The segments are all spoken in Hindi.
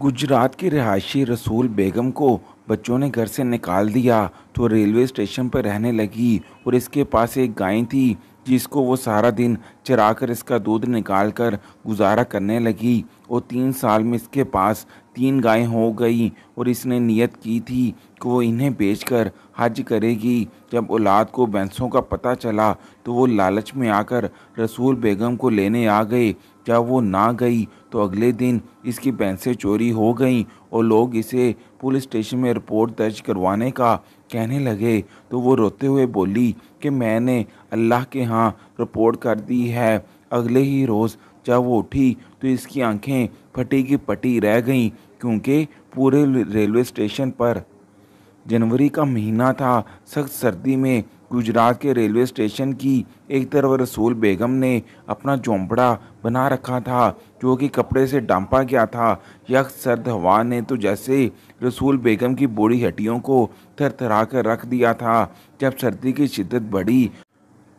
गुजरात की रिहायशी रसूल बेगम को बच्चों ने घर से निकाल दिया तो रेलवे स्टेशन पर रहने लगी और इसके पास एक गाय थी जिसको वो सारा दिन चरा कर इसका दूध निकाल कर गुजारा करने लगी और तीन साल में इसके पास तीन गाय हो गई और इसने नियत की थी कि वो इन्हें बेचकर हज करेगी जब औलाद को बैंसों का पता चला तो वो लालच में आकर रसूल बेगम को लेने आ गए जब वो ना गई तो अगले दिन इसकी पैंसें चोरी हो गई और लोग इसे पुलिस स्टेशन में रिपोर्ट दर्ज करवाने का कहने लगे तो वो रोते हुए बोली कि मैंने अल्लाह के यहाँ रिपोर्ट कर दी है अगले ही रोज़ जब वो उठी तो इसकी आंखें फटी की पटी रह गईं क्योंकि पूरे रेलवे स्टेशन पर जनवरी का महीना था सख्त सर्दी में गुजरात के रेलवे स्टेशन की एक तरफ रसूल बेगम ने अपना झोंपड़ा बना रखा था जो कि कपड़े से डांपा गया था यक सर्द हवा ने तो जैसे रसूल बेगम की बूढ़ी हड्डियों को थरथरा कर रख दिया था जब सर्दी की शिद्दत बढ़ी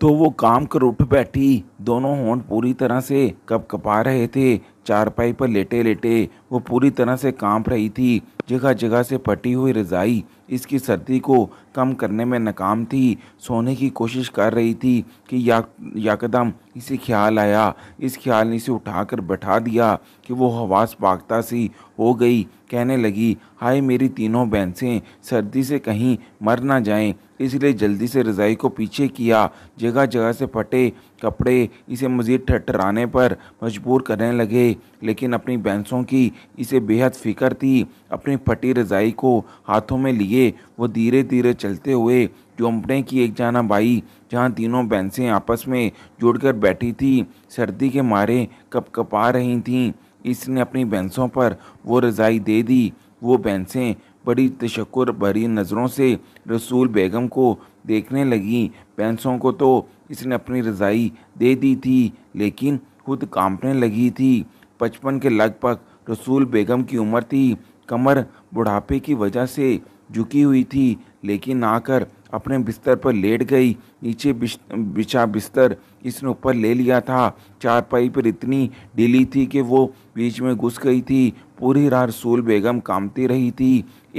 तो वो काम कर उठ बैठी दोनों होंठ पूरी तरह से कपकपा रहे थे चारपाई पर लेटे लेटे वो पूरी तरह से कांप रही थी जगह जगह से फटी हुई रज़ाई इसकी सर्दी को कम करने में नाकाम थी सोने की कोशिश कर रही थी कि या याकदम इसे ख्याल आया इस ख्याल ने इसे उठाकर बैठा दिया कि वो हवास पाकता सी हो गई कहने लगी हाय मेरी तीनों बहन से सर्दी से कहीं मर ना जाएं इसलिए जल्दी से रज़ाई को पीछे किया जगह जगह से फटे कपड़े इसे मज़ीद ठटराने पर मजबूर करने लगे लेकिन अपनी बैंसों की इसे बेहद फिक्र थी अपनी फटी रज़ाई को हाथों में लिए वो धीरे धीरे चलते हुए जोमपने की एक जाना बाई जहाँ तीनों बैंसें आपस में जुड़कर बैठी थी सर्दी के मारे कपकपा रही थीं इसने अपनी बैंसों पर वो रज़ाई दे दी वो बैंसें बड़ी तशक्र भरी नज़रों से रसूल बेगम को देखने लगी पैंसों को तो इसने अपनी रज़ाई दे दी थी लेकिन खुद कांपने लगी थी पचपन के लगभग रसूल बेगम की उम्र थी कमर बुढ़ापे की वजह से झुकी हुई थी लेकिन आकर अपने बिस्तर पर लेट गई नीचे बिछा बिस्तर इसने ऊपर ले लिया था चारपाई पर इतनी ढीली थी कि वो बीच में घुस गई थी पूरी रात सूल बेगम कामती रही थी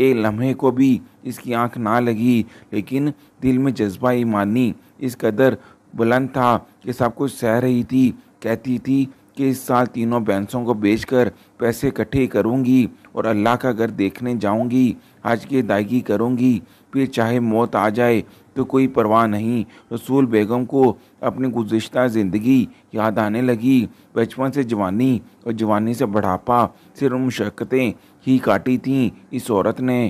एक लम्हे को भी इसकी आंख ना लगी लेकिन दिल में जज्बा ईमानी इस कदर बुलंद था कि सब कुछ सह रही थी कहती थी कि इस साल तीनों बैंसों को बेचकर पैसे इकट्ठे करूंगी और अल्लाह का घर देखने जाऊंगी आज की अदायगी करूंगी फिर चाहे मौत आ जाए तो कोई परवाह नहीं रसूल बेगम को अपनी गुज्त ज़िंदगी याद आने लगी बचपन से जवानी और जवानी से बढ़ापा सिर्फ मशक्क़तें ही काटी थीं इस औरत ने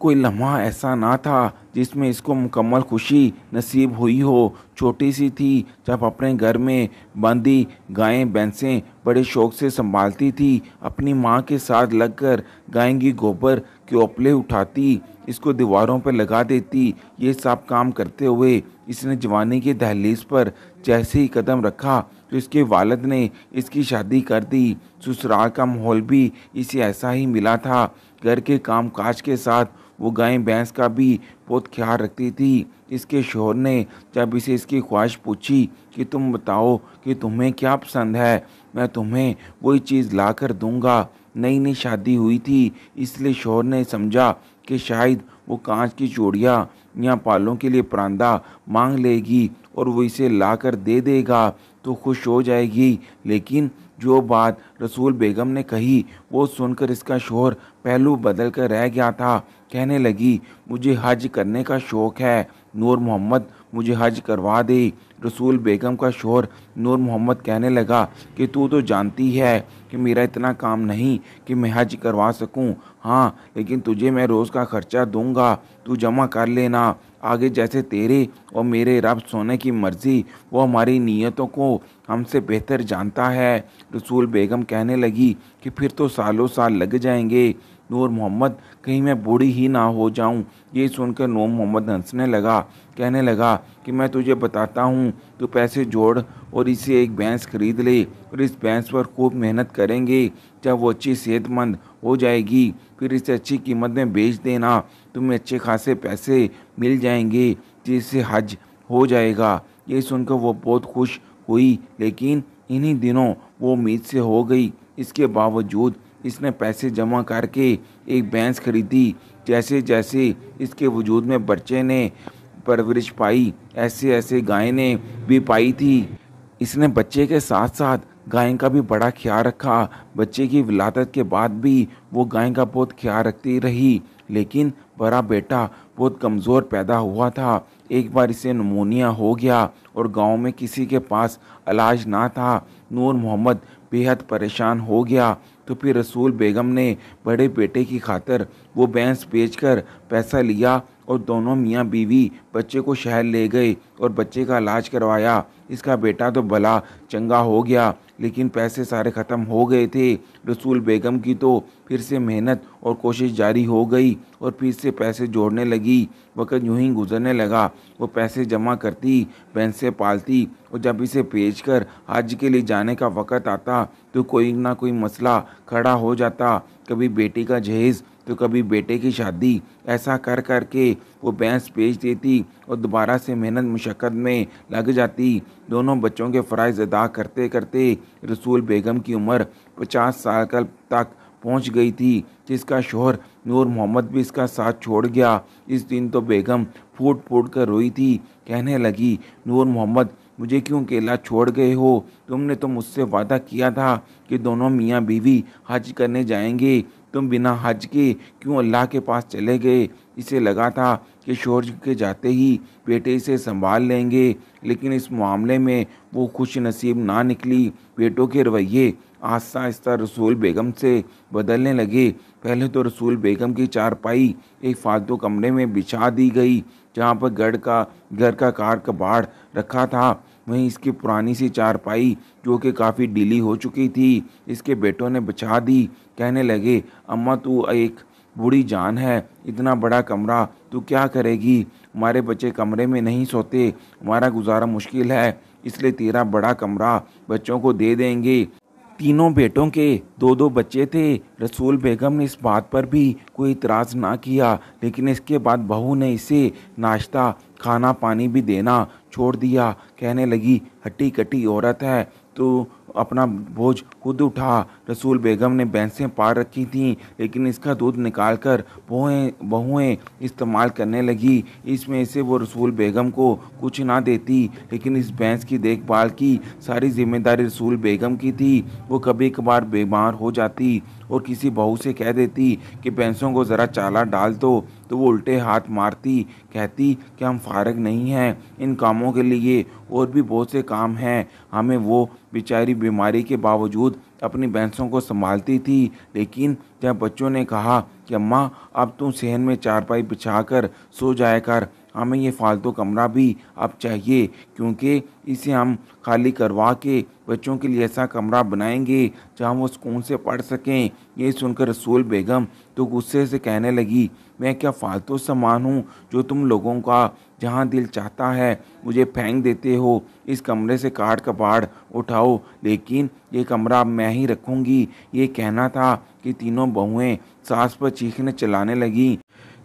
कोई लम्हा ऐसा ना था जिसमें इसको मुकम्मल खुशी नसीब हुई हो छोटी सी थी जब अपने घर में बंदी गायें भैंसें बड़े शौक से संभालती थी अपनी माँ के साथ लगकर गायें की गोबर कि ओपले उठाती इसको दीवारों पर लगा देती ये सब काम करते हुए इसने जवानी की दहलीज पर जैसे ही कदम रखा तो इसके वालद ने इसकी शादी कर दी ससुराल का माहौल भी इसे ऐसा ही मिला था घर के काम काज के साथ वो गाय भैंस का भी बहुत ख्याल रखती थी इसके शोहर ने जब इसे इसकी ख्वाहिश पूछी कि तुम बताओ कि तुम्हें क्या पसंद है मैं तुम्हें वही चीज़ ला कर दूँगा नई नई शादी हुई थी इसलिए शोहर ने समझा कि शायद वो कांच की चूड़ियाँ या पालों के लिए परांदा मांग लेगी और वो इसे ला कर दे देगा तो खुश हो जाएगी लेकिन जो बात रसूल बेगम ने कही वो सुनकर इसका शोहर पहलू बदल कर रह गया था कहने लगी मुझे हज करने का शौक़ है नूर मोहम्मद मुझे हज करवा दे रसूल बेगम का शोर नूर मोहम्मद कहने लगा कि तू तो जानती है कि मेरा इतना काम नहीं कि मैं हज करवा सकूं हाँ लेकिन तुझे मैं रोज़ का खर्चा दूंगा तू जमा कर लेना आगे जैसे तेरे और मेरे रब सोने की मर्ज़ी वो हमारी नीयतों को हमसे बेहतर जानता है रसूल बेगम कहने लगी कि फिर तो सालों साल लग जाएंगे नूर मोहम्मद कहीं मैं बूढ़ी ही ना हो जाऊं ये सुनकर नूर मोहम्मद हंसने लगा कहने लगा कि मैं तुझे बताता हूँ तो पैसे जोड़ और इसे एक भैंस खरीद ले और इस भैंस पर खूब मेहनत करेंगे जब वो अच्छी सेहतमंद हो जाएगी फिर इसे अच्छी कीमत में बेच देना तुम्हें अच्छे खासे पैसे मिल जाएंगे जिससे हज हो जाएगा ये सुनकर वो बहुत खुश हुई लेकिन इन्हीं दिनों वो उम्मीद से हो गई इसके बावजूद इसने पैसे जमा करके एक भैंस खरीदी जैसे जैसे इसके वजूद में बच्चे ने परवरिश पाई ऐसे ऐसे गाय ने भी पाई थी इसने बच्चे के साथ साथ गाय का भी बड़ा ख्याल रखा बच्चे की विलादत के बाद भी वो गाय का बहुत ख्याल रखती रही लेकिन बड़ा बेटा बहुत कमज़ोर पैदा हुआ था एक बार इसे नमोनिया हो गया और गांव में किसी के पास इलाज ना था नूर मोहम्मद बेहद परेशान हो गया तो फिर रसूल बेगम ने बड़े बेटे की खातर वो बैंस बेचकर पैसा लिया और दोनों मियाँ बीवी बच्चे को शहर ले गए और बच्चे का इलाज करवाया इसका बेटा तो भला चंगा हो गया लेकिन पैसे सारे ख़त्म हो गए थे रसूल बेगम की तो फिर से मेहनत और कोशिश जारी हो गई और फिर से पैसे जोड़ने लगी वक़्त यूँ ही गुजरने लगा वो पैसे जमा करती बैंक से पालती और जब इसे बेच कर हज के लिए जाने का वक़्त आता तो कोई ना कोई मसला खड़ा हो जाता कभी बेटी का जहेज़ तो कभी बेटे की शादी ऐसा कर कर के वो बैंस बेच देती और दोबारा से मेहनत मशक्क़त में लग जाती दोनों बच्चों के फराइज अदा करते करते रसूल बेगम की उम्र पचास साल कल तक पहुंच गई थी जिसका शोहर नूर मोहम्मद भी इसका साथ छोड़ गया इस दिन तो बेगम फूट फूट कर रोई थी कहने लगी नूर मोहम्मद मुझे क्यों अकेला छोड़ गए हो तुमने तो मुझसे वादा किया था कि दोनों मियाँ बीवी हज करने जाएंगे तुम बिना हज के क्यों अल्लाह के पास चले गए इसे लगा था कि शोर के जाते ही बेटे इसे संभाल लेंगे लेकिन इस मामले में वो खुश नसीब ना निकली बेटों के रवैये आस्ता आस्ता रसूल बेगम से बदलने लगे पहले तो रसूल बेगम की चारपाई एक फालतू कमरे में बिछा दी गई जहाँ पर गढ़ का घर का कार कबाड़ रखा था वहीं इसकी पुरानी सी चारपाई जो कि काफ़ी डीली हो चुकी थी इसके बेटों ने बचा दी कहने लगे अम्मा तू एक बूढ़ी जान है इतना बड़ा कमरा तू क्या करेगी हमारे बच्चे कमरे में नहीं सोते हमारा गुजारा मुश्किल है इसलिए तेरा बड़ा कमरा बच्चों को दे देंगे तीनों बेटों के दो दो बच्चे थे रसूल बेगम ने इस बात पर भी कोई इतराज़ ना किया लेकिन इसके बाद बहू ने इसे नाश्ता खाना पानी भी देना छोड़ दिया कहने लगी हट्टी कट्टी औरत है तो अपना बोझ खुद उठा रसूल बेगम ने भैंसें पार रखी थीं लेकिन इसका दूध निकाल कर बहुएँ बहुएँ इस्तेमाल करने लगी इसमें से वो रसूल बेगम को कुछ ना देती लेकिन इस भैंस की देखभाल की सारी जिम्मेदारी रसूल बेगम की थी वो कभी कभार बीमार हो जाती और किसी बहू से कह देती कि पैसों को ज़रा चाला डाल दो तो, तो वो उल्टे हाथ मारती कहती कि हम फारग नहीं हैं इन कामों के लिए और भी बहुत से काम हैं हमें वो बेचारी बीमारी के बावजूद अपनी भैंसों को संभालती थी लेकिन जब बच्चों ने कहा कि अम्मा अब तू सहन में चारपाई बिछा कर सो जाया कर हमें ये फालतू कमरा भी अब चाहिए क्योंकि इसे हम खाली करवा के बच्चों के लिए ऐसा कमरा बनाएंगे जहाँ वो सुकून से पढ़ सकें ये सुनकर रसूल बेगम तो गुस्से से कहने लगी मैं क्या फालतू सामान हूँ जो तुम लोगों का जहाँ दिल चाहता है मुझे फेंक देते हो इस कमरे से काट कपाड़ उठाओ लेकिन ये कमरा मैं ही रखूँगी ये कहना था कि तीनों बहुएँ सास पर चीखने चलाने लगीं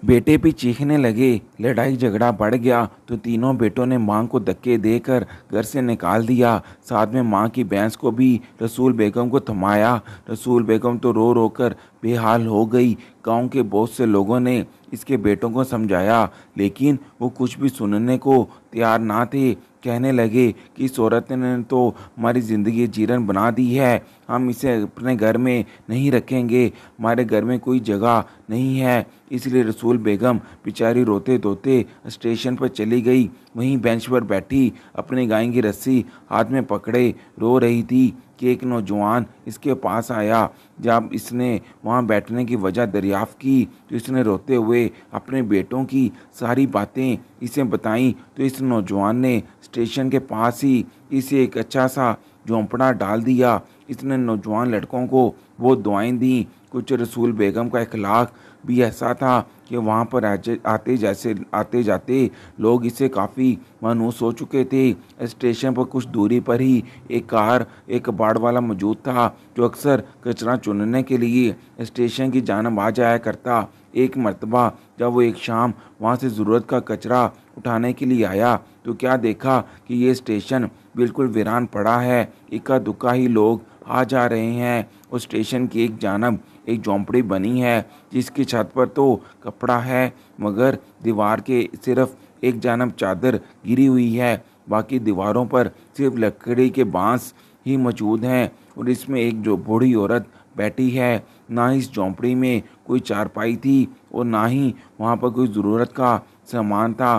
बेटे भी चीखने लगे लड़ाई झगड़ा बढ़ गया तो तीनों बेटों ने माँ को धक्के देकर घर से निकाल दिया साथ में माँ की भैंस को भी रसूल बेगम को थमाया रसूल बेगम तो रो रो कर बेहाल हो गई गांव के बहुत से लोगों ने इसके बेटों को समझाया लेकिन वो कुछ भी सुनने को तैयार ना थे कहने लगे कि इस औरत ने तो हमारी ज़िंदगी जीरन बना दी है हम इसे अपने घर में नहीं रखेंगे हमारे घर में कोई जगह नहीं है इसलिए रसूल बेगम बेचारी रोते धोते स्टेशन पर चली गई वहीं बेंच पर बैठी अपने गाय की रस्सी हाथ में पकड़े रो रही थी कि एक नौजवान इसके पास आया जब इसने वहाँ बैठने की वजह दरियाफ़ की तो इसने रोते हुए अपने बेटों की सारी बातें इसे बताईं तो इस नौजवान ने स्टेशन के पास ही इसे एक अच्छा सा झोंपड़ा डाल दिया इसने नौजवान लड़कों को वो दुआएं दी कुछ रसूल बेगम का इखलाक भी ऐसा था कि वहाँ पर आते जैसे आते जाते लोग इसे काफ़ी मानूस हो चुके थे स्टेशन पर कुछ दूरी पर ही एक कार एक बाड़ वाला मौजूद था जो अक्सर कचरा चुनने के लिए स्टेशन की जानब आ जाया करता एक मरतबा जब वो एक शाम वहाँ से ज़रूरत का कचरा उठाने के लिए आया तो क्या देखा कि ये स्टेशन बिल्कुल वीरान पड़ा है इक्का दुक्का ही लोग आ जा रहे हैं उस स्टेशन की एक जानब एक झोंपड़ी बनी है जिसकी छत पर तो कपड़ा है मगर दीवार के सिर्फ एक जानब चादर गिरी हुई है बाकी दीवारों पर सिर्फ लकड़ी के बांस ही मौजूद हैं और इसमें एक जो बूढ़ी औरत बैठी है ना इस झोंपड़ी में कोई चारपाई थी और ना ही वहाँ पर कोई ज़रूरत का सामान था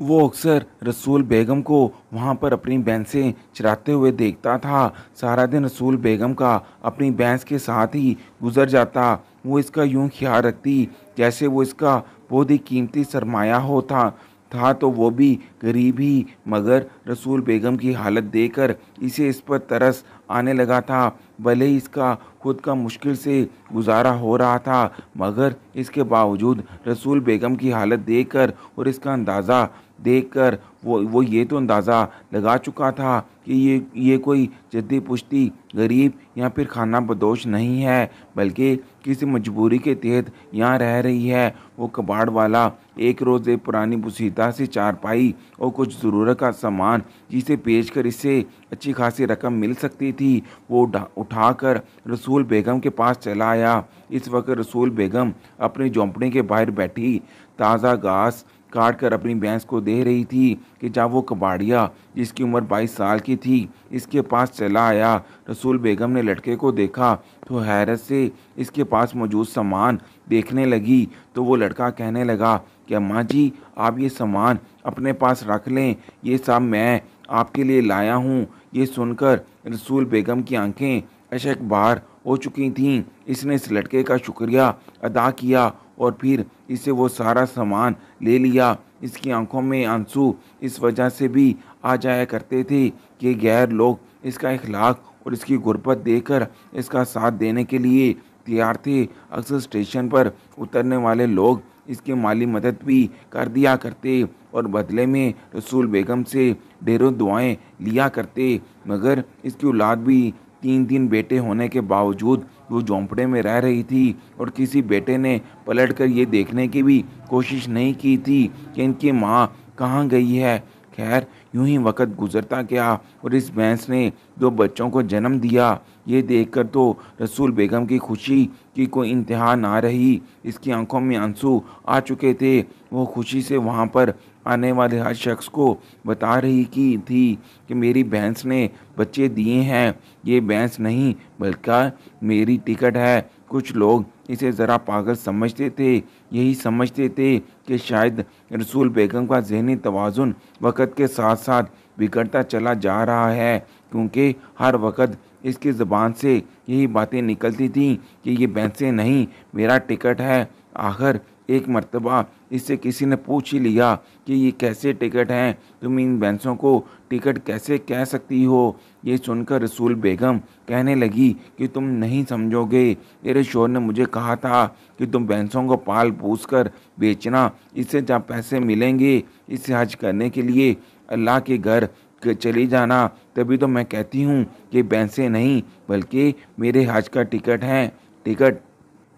वो अक्सर रसूल बेगम को वहाँ पर अपनी भैंसें चराते हुए देखता था सारा दिन रसूल बेगम का अपनी भैंस के साथ ही गुजर जाता वो इसका यूं ख्याल रखती जैसे वो इसका बहुत ही कीमती सरमाया होता था तो वो भी गरीब ही मगर रसूल बेगम की हालत देकर इसे इस पर तरस आने लगा था भले ही इसका खुद का मुश्किल से गुजारा हो रहा था मगर इसके बावजूद रसूल बेगम की हालत देखकर और इसका अंदाज़ा देखकर वो वो ये तो अंदाज़ा लगा चुका था कि ये ये कोई जद्दी पुश्ती गरीब या फिर खाना बदोश नहीं है बल्कि किसी मजबूरी के तहत यहाँ रह रही है वो कबाड़ वाला एक रोज़ एक पुरानी बुसीदा से चारपाई और कुछ ज़रूरत का सामान जिसे कर इससे अच्छी खासी रकम मिल सकती थी वो उठाकर रसूल बेगम के पास चला आया इस वक्त रसूल बेगम अपने झोंपड़े के बाहर बैठी ताज़ा घास काट कर अपनी भैंस को दे रही थी कि जब वो कबाड़िया जिसकी उम्र बाईस साल की थी इसके पास चला आया रसूल बेगम ने लड़के को देखा तो हैरत से इसके पास मौजूद सामान देखने लगी तो वो लड़का कहने लगा कि अम्मा जी आप ये सामान अपने पास रख लें ये सब मैं आपके लिए लाया हूँ ये सुनकर रसूल बेगम की आंखें अशक बार हो चुकी थीं इसने इस लड़के का शुक्रिया अदा किया और फिर इसे वो सारा सामान ले लिया इसकी आंखों में आंसू इस वजह से भी आ जाया करते थे कि गैर लोग इसका इखलाक और इसकी गुर्बत देकर इसका साथ देने के लिए तैयार थे अक्सर स्टेशन पर उतरने वाले लोग इसकी माली मदद भी कर दिया करते और बदले में रसूल बेगम से ढेरों दुआएं लिया करते मगर इसकी औलाद भी तीन तीन बेटे होने के बावजूद वो झोंपड़े में रह रही थी और किसी बेटे ने पलट कर ये देखने की भी कोशिश नहीं की थी कि इनकी माँ कहाँ गई है खैर यूं ही वक़्त गुजरता गया और इस भैंस ने दो बच्चों को जन्म दिया ये देखकर तो रसूल बेगम की खुशी की कोई इंतहा ना रही इसकी आंखों में आंसू आ चुके थे वो खुशी से वहाँ पर आने वाले हर शख्स को बता रही की थी कि मेरी भैंस ने बच्चे दिए हैं ये भैंस नहीं बल्कि मेरी टिकट है कुछ लोग इसे ज़रा पागल समझते थे यही समझते थे कि शायद रसूल बेगम का जहनी तोज़ुन वक़्त के साथ साथ बिगड़ता चला जा रहा है क्योंकि हर वक़्त इसकी जबान से यही बातें निकलती थीं कि ये बैंसे नहीं मेरा टिकट है आखिर एक मरतबा इससे किसी ने पूछ ही लिया कि ये कैसे टिकट हैं तुम इन बैंसों को टिकट कैसे कह सकती हो ये सुनकर रसूल बेगम कहने लगी कि तुम नहीं समझोगे तेरे शोर ने मुझे कहा था कि तुम बैंसों को पाल पूछ कर बेचना इससे जहाँ पैसे मिलेंगे इसे हज करने के लिए अल्लाह के घर चले जाना तभी तो मैं कहती हूँ कि पैसे नहीं बल्कि मेरे हज का टिकट है टिकट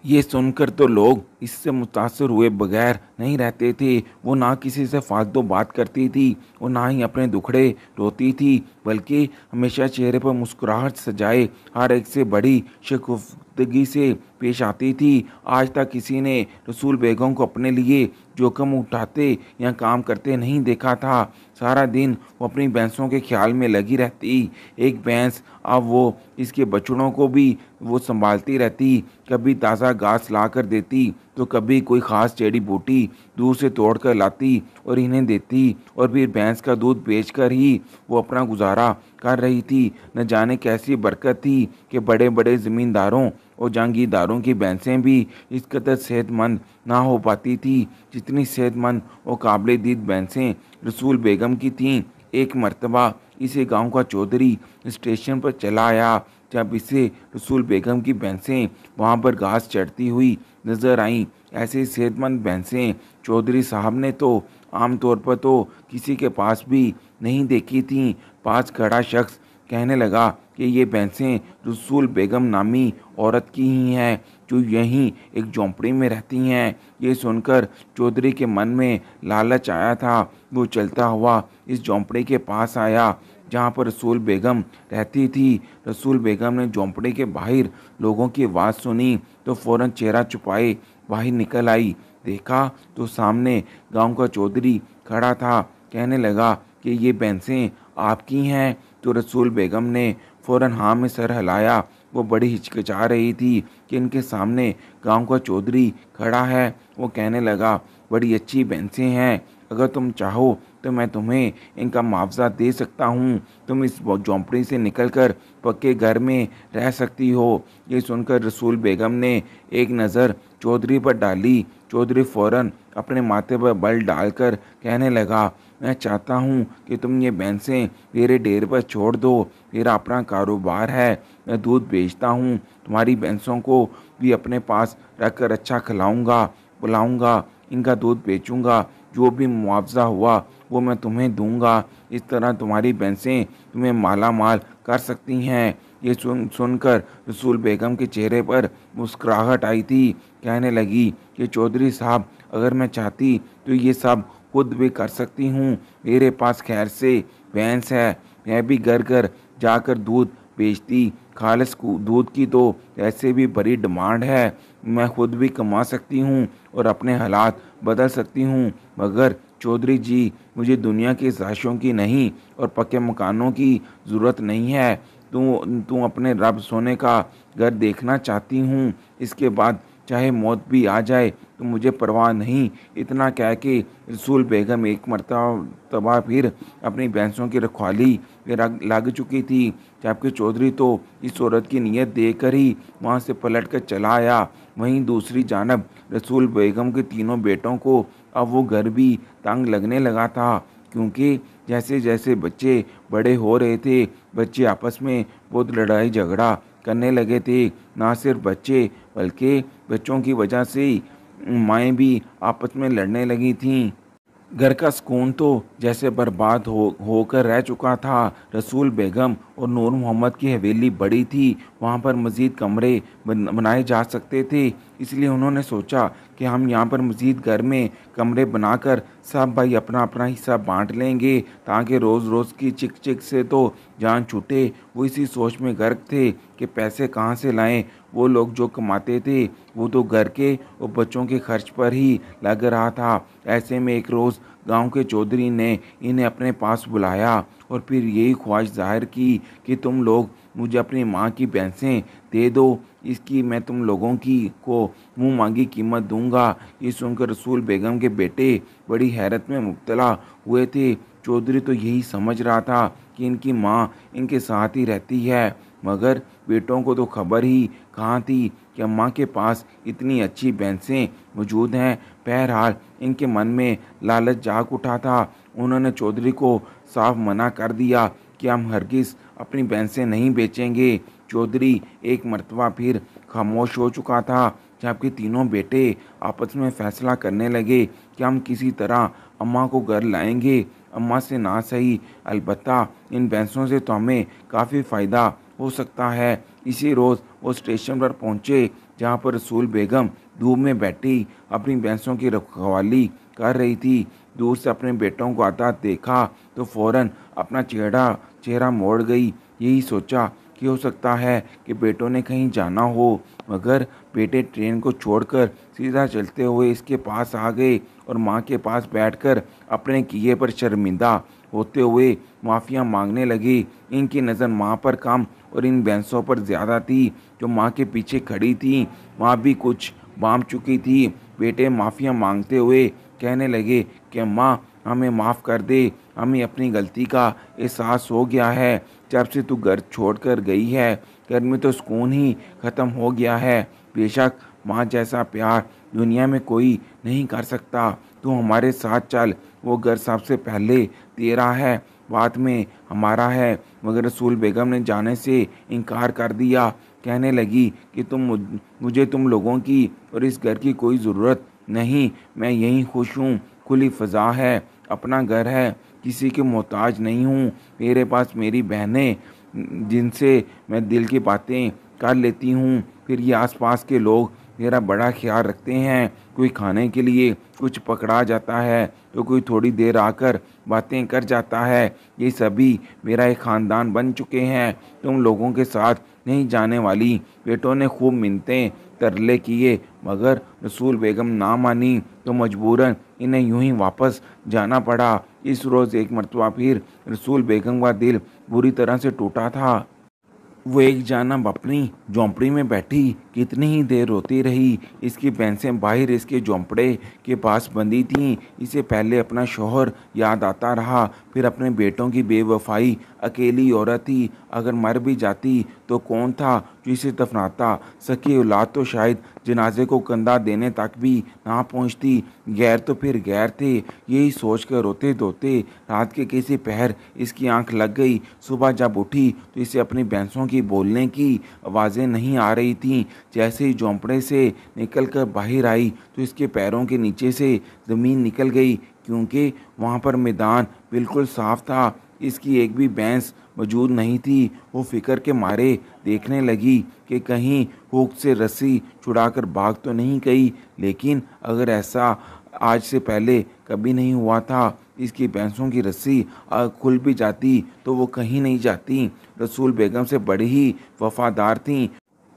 ये सुनकर तो लोग इससे मुतासर हुए बगैर नहीं रहते थे वो ना किसी से फालतू बात करती थी और ना ही अपने दुखड़े रोती थी बल्कि हमेशा चेहरे पर मुस्कुराहट सजाए हर एक से बड़ी शगुफ्तगी से पेश आती थी आज तक किसी ने रसूल बेगम को अपने लिए जोखम उठाते या काम करते नहीं देखा था सारा दिन वो अपनी भैंसों के ख्याल में लगी रहती एक भैंस अब वो इसके बछड़ों को भी वो संभालती रहती कभी ताज़ा घास ला कर देती तो कभी कोई ख़ास जड़ी बूटी दूर से तोड़ कर लाती और इन्हें देती और फिर भैंस का दूध बेचकर ही वो अपना गुजारा कर रही थी न जाने कैसी बरकत थी कि बड़े बड़े ज़मींदारों और जहांगीरदारों की भैंसें भी इस कदर सेहतमंद ना हो पाती थी जितनी सेहतमंद और काबिल दीद भैंसें रसूल बेगम की थीं एक मरतबा इसे गांव का चौधरी स्टेशन पर चला आया जब इसे रसूल बेगम की भैंसें वहाँ पर घास चढ़ती हुई नजर आईं ऐसी सेहतमंद भैंसें चौधरी साहब ने तो आमतौर पर तो किसी के पास भी नहीं देखी थीं पास खड़ा शख्स कहने लगा कि ये भैंसें रसूल बेगम नामी औरत की ही हैं जो यहीं एक झोंपड़ी में रहती हैं ये सुनकर चौधरी के मन में लालच आया था वो चलता हुआ इस झोंपड़ी के पास आया जहाँ पर रसूल बेगम रहती थी रसूल बेगम ने झोंपड़े के बाहर लोगों की आवाज़ सुनी तो फ़ौर चेहरा छुपाए बाहर निकल आई देखा तो सामने गांव का चौधरी खड़ा था कहने लगा कि ये भैंसें आपकी हैं तो रसूल बेगम ने फ़ौर हाँ में सर हिलाया वो बड़ी हिचकिचा रही थी कि इनके सामने गांव का चौधरी खड़ा है वो कहने लगा बड़ी अच्छी भैंसें हैं अगर तुम चाहो तो मैं तुम्हें इनका मुआवजा दे सकता हूँ तुम इस झोंपड़ी से निकलकर पक्के घर में रह सकती हो ये सुनकर रसूल बेगम ने एक नज़र चौधरी पर डाली चौधरी फौरन अपने माथे पर बल डालकर कहने लगा मैं चाहता हूँ कि तुम ये बैंसें मेरे डेर पर छोड़ दो मेरा अपना कारोबार है मैं दूध बेचता हूँ तुम्हारी बैंसों को भी अपने पास रख कर अच्छा खिलाऊँगा बुलाऊँगा इनका दूध बेचूंगा जो भी मुआवजा हुआ वो मैं तुम्हें दूंगा इस तरह तुम्हारी भैंसें तुम्हें माला माल कर सकती हैं ये सुन सुनकर रसूल बेगम के चेहरे पर मुस्कुराहट आई थी कहने लगी कि चौधरी साहब अगर मैं चाहती तो ये सब खुद भी कर सकती हूँ मेरे पास खैर से भैंस है मैं भी घर घर जाकर दूध बेचती खालस दूध की तो ऐसे भी बड़ी डिमांड है मैं खुद भी कमा सकती हूँ और अपने हालात बदल सकती हूँ मगर चौधरी जी मुझे दुनिया के साशों की नहीं और पक्के मकानों की ज़रूरत नहीं है तू तू अपने रब सोने का घर देखना चाहती हूँ इसके बाद चाहे मौत भी आ जाए तो मुझे परवाह नहीं इतना कह के रसूल बेगम एक मरतबा फिर अपनी भैंसों की रखवाली लग चुकी थी जबकि चौधरी तो इस औरत की नीयत कर ही वहाँ से पलट कर चला आया वहीं दूसरी जानब रसूल बेगम के तीनों बेटों को अब वो घर भी तंग लगने लगा था क्योंकि जैसे जैसे बच्चे बड़े हो रहे थे बच्चे आपस में बहुत लड़ाई झगड़ा करने लगे थे ना सिर्फ बच्चे बल्कि बच्चों की वजह से ही माएँ भी आपस में लड़ने लगी थीं घर का सुकून तो जैसे बर्बाद हो होकर रह चुका था रसूल बेगम और नूर मोहम्मद की हवेली बड़ी थी वहाँ पर मज़ीद कमरे बनाए जा सकते थे इसलिए उन्होंने सोचा कि हम यहाँ पर मज़ीद घर में कमरे बनाकर सब भाई अपना अपना हिस्सा बांट लेंगे ताकि रोज़ रोज़ की चिक चिक से तो जान छूटे वो इसी सोच में गर्क थे कि पैसे कहाँ से लाएं वो लोग जो कमाते थे वो तो घर के और बच्चों के खर्च पर ही लग रहा था ऐसे में एक रोज़ गांव के चौधरी ने इन्हें अपने पास बुलाया और फिर यही ख्वाहिश जाहिर की कि तुम लोग मुझे अपनी माँ की भैंसें दे दो इसकी मैं तुम लोगों की को मुँह मांगी कीमत दूंगा ये सुनकर रसूल बेगम के बेटे बड़ी हैरत में मुबतला हुए थे चौधरी तो यही समझ रहा था कि इनकी माँ इनके साथ ही रहती है मगर बेटों को तो खबर ही कहाँ थी कि अम्मा के पास इतनी अच्छी भैंसें मौजूद हैं बहरहाल इनके मन में लालच जाग उठा था उन्होंने चौधरी को साफ मना कर दिया कि हम हरगिज़ अपनी भैंसें नहीं बेचेंगे चौधरी एक मरतबा फिर खामोश हो चुका था जबकि तीनों बेटे आपस में फैसला करने लगे कि हम किसी तरह अम्मा को घर लाएंगे अम्मा से ना सही अलबत्ता इन भैंसों से तो हमें काफ़ी फ़ायदा हो सकता है इसी रोज़ वो स्टेशन पर पहुँचे जहाँ पर रसूल बेगम धूप में बैठी अपनी भैंसों की रखवाली कर रही थी दूर से अपने बेटों को आता देखा तो फौरन अपना चेहरा चेहरा मोड़ गई यही सोचा कि हो सकता है कि बेटों ने कहीं जाना हो मगर बेटे ट्रेन को छोड़कर सीधा चलते हुए इसके पास आ गए और माँ के पास बैठकर अपने किए पर शर्मिंदा होते हुए माफ़िया मांगने लगी इनकी नज़र माँ पर कम और इन भैंसों पर ज़्यादा थी जो माँ के पीछे खड़ी थी माँ भी कुछ बाँप चुकी थी बेटे माफ़िया मांगते हुए कहने लगे कि माँ हमें माफ़ कर दे हमें अपनी गलती का एहसास हो गया है जब से तू घर छोड़ कर गई है घर में तो सुकून ही ख़त्म हो गया है बेशक माँ जैसा प्यार दुनिया में कोई नहीं कर सकता तू हमारे साथ चल वो घर सबसे पहले तेरा है बाद में हमारा है मगर रसूल बेगम ने जाने से इनकार कर दिया कहने लगी कि तुम मुझे तुम लोगों की और इस घर की कोई ज़रूरत नहीं मैं यहीं खुश हूँ खुली फ़जा है अपना घर है किसी के मोहताज नहीं हूँ मेरे पास मेरी बहनें जिनसे मैं दिल की बातें कर लेती हूँ फिर ये आसपास के लोग मेरा बड़ा ख्याल रखते हैं कोई खाने के लिए कुछ पकड़ा जाता है तो कोई थोड़ी देर आकर बातें कर जाता है ये सभी मेरा एक ख़ानदान बन चुके हैं तुम लोगों के साथ नहीं जाने वाली बेटों ने खूब मिनतें तरले किए मगर रसूल बेगम ना मानी तो मजबूरन इन्हें यूं ही वापस जाना पड़ा इस रोज़ एक मरतबा फिर रसूल बेगम का दिल बुरी तरह से टूटा था वो एक जानब अपनी झोंपड़ी में बैठी कितनी ही देर रोती रही इसकी भैंसें बाहर इसके झोंपड़े के पास बंदी थीं इसे पहले अपना शोहर याद आता रहा फिर अपने बेटों की बेवफाई अकेली औरत ही अगर मर भी जाती तो कौन था जो इसे दफनाता सकी औलाद तो शायद जनाजे को कंधा देने तक भी ना पहुंचती गैर तो फिर गैर थे यही सोच कर रोते धोते रात के किसी पहर इसकी आंख लग गई सुबह जब उठी तो इसे अपनी भैंसों की बोलने की आवाज़ें नहीं आ रही थीं जैसे ही झोंपड़े से निकल कर बाहर आई तो इसके पैरों के नीचे से ज़मीन निकल गई क्योंकि वहाँ पर मैदान बिल्कुल साफ था इसकी एक भी भैंस मौजूद नहीं थी वो फिकर के मारे देखने लगी कि कहीं हुक से रस्सी छुड़ाकर भाग तो नहीं गई लेकिन अगर ऐसा आज से पहले कभी नहीं हुआ था इसकी भैंसों की रस्सी खुल भी जाती तो वो कहीं नहीं जाती रसूल बेगम से बड़ी ही वफादार थीं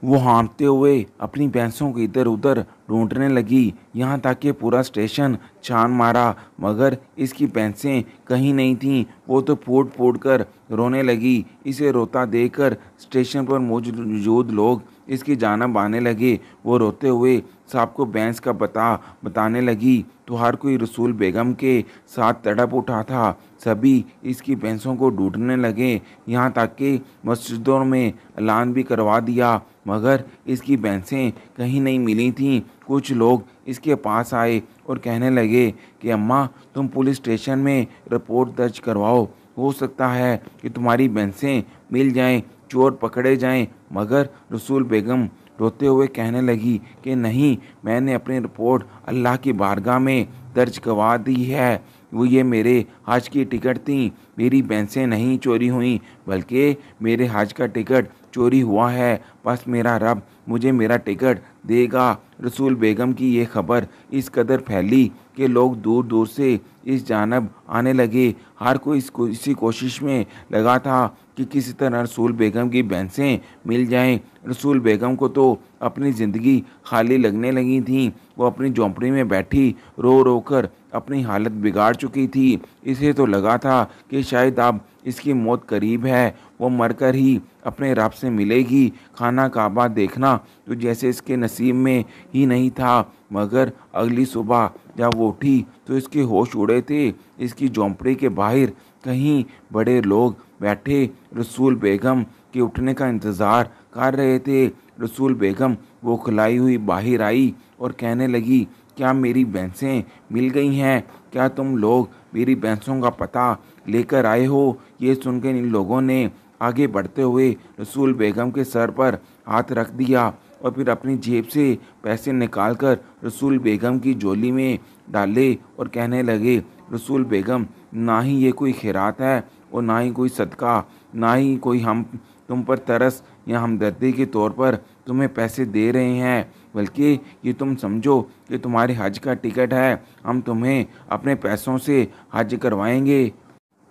वो हाँपते हुए अपनी भैंसों को इधर उधर ढूंढने लगी यहाँ तक कि पूरा स्टेशन छान मारा मगर इसकी भैंसें कहीं नहीं थीं वो तो फूट फूट कर रोने लगी इसे रोता देखकर स्टेशन पर मौजूद लोग इसकी जानब आने लगे वो रोते हुए साहब को बैंस का पता बताने लगी तो हर कोई रसूल बेगम के साथ तड़प उठा था सभी इसकी भैंसों को ढूंढने लगे यहाँ तक कि मस्जिदों में ऐलान भी करवा दिया मगर इसकी भैंसें कहीं नहीं मिली थीं कुछ लोग इसके पास आए और कहने लगे कि अम्मा तुम पुलिस स्टेशन में रिपोर्ट दर्ज करवाओ हो सकता है कि तुम्हारी भैंसें मिल जाएं चोर पकड़े जाएं मगर रसूल बेगम रोते हुए कहने लगी कि नहीं मैंने अपनी रिपोर्ट अल्लाह की बारगाह में दर्ज करवा दी है वो ये मेरे हज की टिकट थी मेरी पैंसें नहीं चोरी हुई बल्कि मेरे हज का टिकट चोरी हुआ है बस मेरा रब मुझे मेरा टिकट देगा रसूल बेगम की यह खबर इस कदर फैली कि लोग दूर दूर से इस जानब आने लगे हर कोई इस को, इसी कोशिश में लगा था कि किसी तरह रसूल बेगम की भैंसें मिल जाएं रसूल बेगम को तो अपनी ज़िंदगी खाली लगने लगी थी वो अपनी झोंपड़ी में बैठी रो रो कर अपनी हालत बिगाड़ चुकी थी इसे तो लगा था कि शायद अब इसकी मौत करीब है वो मरकर ही अपने रब से मिलेगी खाना काबा देखना तो जैसे इसके नसीब में ही नहीं था मगर अगली सुबह जब वो उठी तो इसके होश उड़े थे इसकी झोंपड़ी के बाहर कहीं बड़े लोग बैठे रसूल बेगम के उठने का इंतज़ार कर रहे थे रसूल बेगम वो खुलाई हुई बाहर आई और कहने लगी क्या मेरी भैंसें मिल गई हैं क्या तुम लोग मेरी भैंसों का पता लेकर आए हो ये सुनकर इन लोगों ने आगे बढ़ते हुए रसूल बेगम के सर पर हाथ रख दिया और फिर अपनी जेब से पैसे निकाल कर रसूल बेगम की झोली में डाले और कहने लगे रसूल बेगम ना ही ये कोई खैरात है और ना ही कोई सदका ना ही कोई हम तुम पर तरस या हमदर्दी के तौर पर तुम्हें पैसे दे रहे हैं बल्कि ये तुम समझो कि तुम्हारे हज का टिकट है हम तुम्हें अपने पैसों से हज करवाएंगे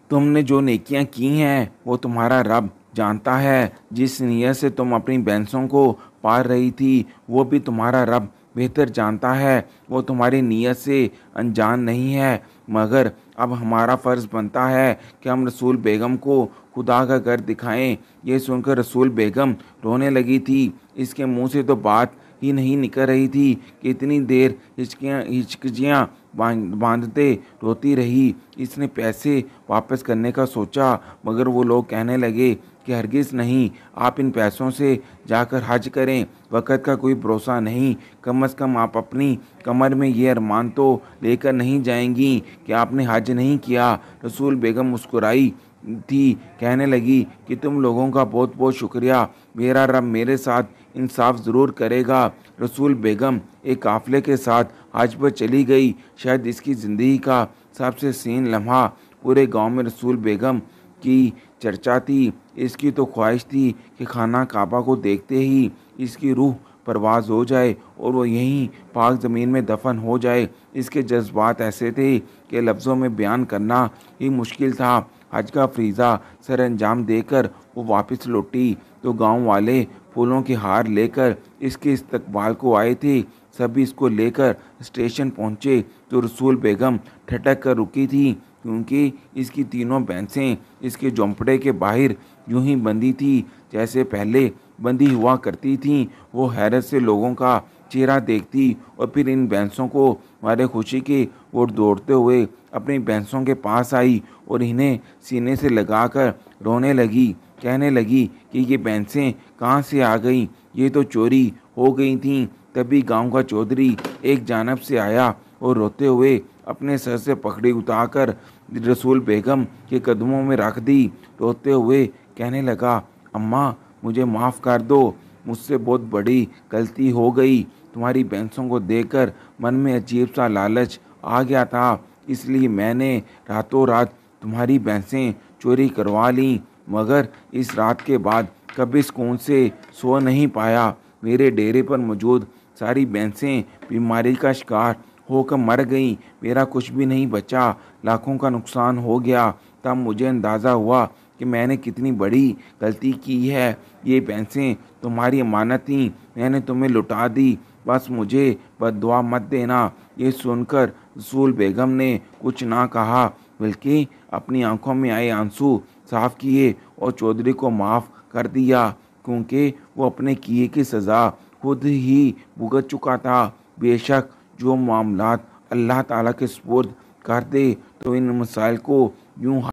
तुमने जो नेकियां की हैं वो तुम्हारा रब जानता है जिस नीयत से तुम अपनी बैंसों को पार रही थी वो भी तुम्हारा रब बेहतर जानता है वो तुम्हारी नीयत से अनजान नहीं है मगर अब हमारा फ़र्ज़ बनता है कि हम रसूल बेगम को खुदा का घर दिखाएं ये सुनकर रसूल बेगम रोने लगी थी इसके मुंह से तो बात ही नहीं निकल रही थी कि इतनी देर हिचकियाँ हिचकियाँ बांधते रोती रही इसने पैसे वापस करने का सोचा मगर वो लोग कहने लगे कि हरगिज़ नहीं आप इन पैसों से जाकर हज करें वक़्त का कोई भरोसा नहीं कम अज़ कम आप अपनी कमर में ये अरमान तो लेकर नहीं जाएंगी कि आपने हज नहीं किया रसूल बेगम मुस्कुराई थी कहने लगी कि तुम लोगों का बहुत बहुत शुक्रिया मेरा रब मेरे साथ इंसाफ ज़रूर करेगा रसूल बेगम एक काफ़िले के साथ हज पर चली गई शायद इसकी ज़िंदगी का सबसे सीन लम्हा पूरे गांव में रसूल बेगम की चर्चा थी इसकी तो ख्वाहिश थी कि खाना काबा को देखते ही इसकी रूह परवाज हो जाए और वो यहीं पाक ज़मीन में दफन हो जाए इसके जज्बात ऐसे थे कि लफ्ज़ों में बयान करना ही मुश्किल था हज का फ्रीजा सर अंजाम देकर वो वापस लौटी तो गांव वाले फूलों की हार लेकर इसके इस्तकबाल को आए थे सभी इसको लेकर स्टेशन पहुंचे तो रसूल बेगम ठटक कर रुकी थी क्योंकि इसकी तीनों भैंसें इसके झोंपड़े के बाहर यूं ही बंदी थी जैसे पहले बंदी हुआ करती थी वो हैरत से लोगों का चेहरा देखती और फिर इन भैंसों को मारे खुशी के ओर दौड़ते हुए अपनी भैंसों के पास आई और इन्हें सीने से लगाकर रोने लगी कहने लगी कि ये भैंसें कहाँ से आ गईं ये तो चोरी हो गई थी तभी गांव का चौधरी एक जानब से आया और रोते हुए अपने सर से पकड़ी उतारकर रसूल बेगम के कदमों में रख दी रोते हुए कहने लगा अम्मा मुझे माफ़ कर दो मुझसे बहुत बड़ी गलती हो गई तुम्हारी भैंसों को देखकर मन में अजीब सा लालच आ गया था इसलिए मैंने रातों रात तुम्हारी भैंसें चोरी करवा लीं मगर इस रात के बाद कभी सुकून से सो नहीं पाया मेरे डेरे पर मौजूद सारी भैंसें बीमारी का शिकार होकर मर गईं मेरा कुछ भी नहीं बचा लाखों का नुकसान हो गया तब मुझे अंदाज़ा हुआ कि मैंने कितनी बड़ी गलती की है ये भैंसें तुम्हारी अमानत थीं मैंने तुम्हें लुटा दी बस मुझे बददुआ मत देना ये सुनकर रसूल बेगम ने कुछ ना कहा बल्कि अपनी आंखों में आए आंसू साफ़ किए और चौधरी को माफ़ कर दिया क्योंकि वो अपने किए की सज़ा खुद ही भुगत चुका था बेशक जो मामला अल्लाह ताला के सपुर्द कर दे तो इन मसाइल को यूँ